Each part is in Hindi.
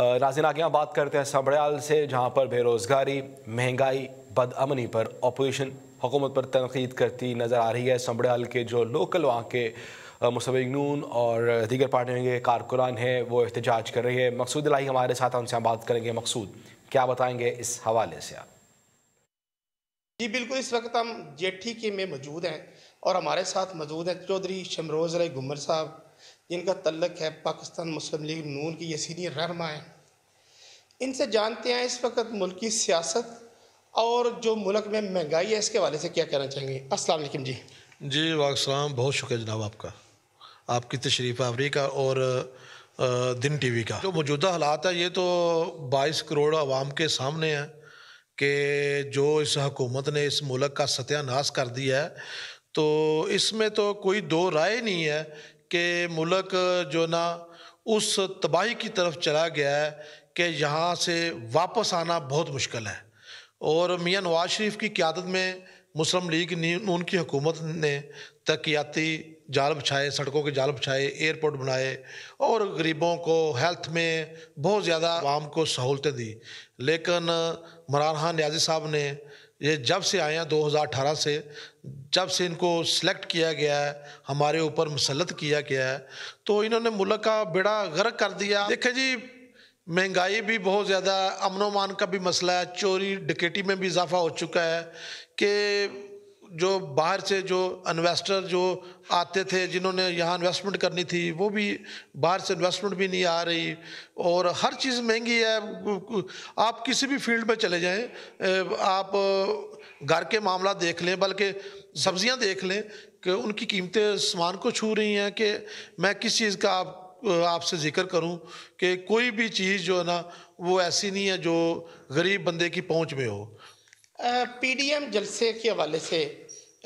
नाजिन आगे बात करते हैं सबड़याल से जहाँ पर बेरोज़गारी महंगाई बदअमनी पर अपोजिशन हुकूमत पर तनकीद करती नज़र आ रही है सबड़याल के जो लोकल वहाँ के मुसविनून और दीगर पार्टियों के कारकुनान हैं वो एहतजाज कर रही है मकसूद लाही हमारे साथ उनसे हम बात करेंगे मकसूद क्या बताएँगे इस हवाले से आप जी बिल्कुल इस वक्त हम जेठी के में मौजूद हैं और हमारे साथ मौजूद हैं चौधरी शमरोज राय गुमर साहब जिनका तल्लक है पाकिस्तान मुस्लिम लीग नून की ये सीनियर रहनमा है इनसे जानते हैं इस वक्त मुल्क की सियासत और जो मुल्क में महंगाई है इसके हवाले से क्या कहना चाहेंगे असलम जी जी वाकसलाम बहुत शुक्रिया जनाब आपका आपकी तशरीफ़ आवरी का और दिन टीवी का जो मौजूदा हालात है ये तो 22 करोड़ आवाम के सामने है कि जो इस हकूमत ने इस मुल्क का सत्यानाश कर दिया है तो इसमें तो कोई दो राय नहीं है कि मुल्क जो ना उस तबाही की तरफ चला गया है कि यहाँ से वापस आना बहुत मुश्किल है और मियाँ नवाज शरीफ की क्यादत में मुस्लिम लीग नी उनकी हुकूमत ने तकियाती जाल बिछाए सड़कों के जाल बिछाए एयरपोर्ट बनाए और गरीबों को हेल्थ में बहुत ज़्यादा आवाम को सहूलतें दी लेकिन मरान खान न्याजी साहब ने ये जब से आए हैं 2018 से जब से इनको सिलेक्ट किया गया है हमारे ऊपर मुसलत किया गया है तो इन्होंने मुल्क का बेड़ा गर्क कर दिया देखे जी महंगाई भी बहुत ज़्यादा है अमनोमान का भी मसला है चोरी डकेटी में भी इजाफा हो चुका है कि जो बाहर से जो इन्वेस्टर जो आते थे जिन्होंने यहाँ इन्वेस्टमेंट करनी थी वो भी बाहर से इन्वेस्टमेंट भी नहीं आ रही और हर चीज़ महंगी है आप किसी भी फील्ड में चले जाएं आप घर के मामला देख लें बल्कि सब्जियां देख लें कि उनकी कीमतें सामान को छू रही हैं कि मैं किस चीज़ का आप आपसे जिक्र करूं कि कोई भी चीज़ जो है ना वो ऐसी नहीं है जो गरीब बंदे की पहुंच में हो पीडीएम जलसे के हवाले से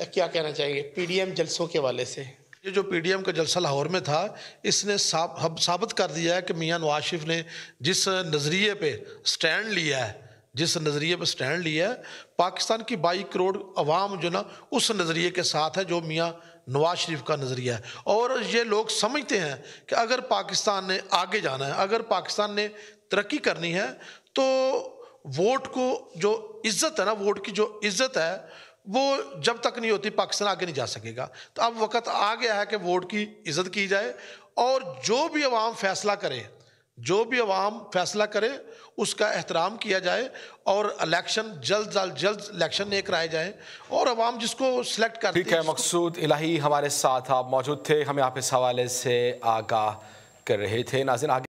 क्या कहना चाहेंगे पीडीएम जलसों के वाले से ये जो पीडीएम का जलसा लाहौर में था इसने साब, हम साबित कर दिया है कि मियाँ नवाज शरीफ ने जिस नज़रिए पे स्टैंड लिया है जिस नज़रिए पर स्टैंड लिया है पाकिस्तान की बाई करोड़ अवाम जो ना उस नज़रिए के साथ है जो मियाँ नवाज शरीफ का नज़रिया है और ये लोग समझते हैं कि अगर पाकिस्तान ने आगे जाना है अगर पाकिस्तान ने तरक्की करनी है तो वोट को जो इज़्ज़त है ना वोट की जो इज़्ज़त है वो जब तक नहीं होती पाकिस्तान आगे नहीं जा सकेगा तो अब वक्त आ गया है कि वोट की इज्जत की जाए और जो भी अवाम फैसला करे जो भी अवाम फैसला करे उसका एहतराम किया जाए और इलेक्शन जल्द जल्द जल्द इलेक्शन ने कराए जाए और अवाम जिसको सिलेक्ट कर ठीक है मकसूद इलाही हमारे साथ आप मौजूद थे हमें आप इस हवाले से आगाह कर रहे थे नाजिन आगे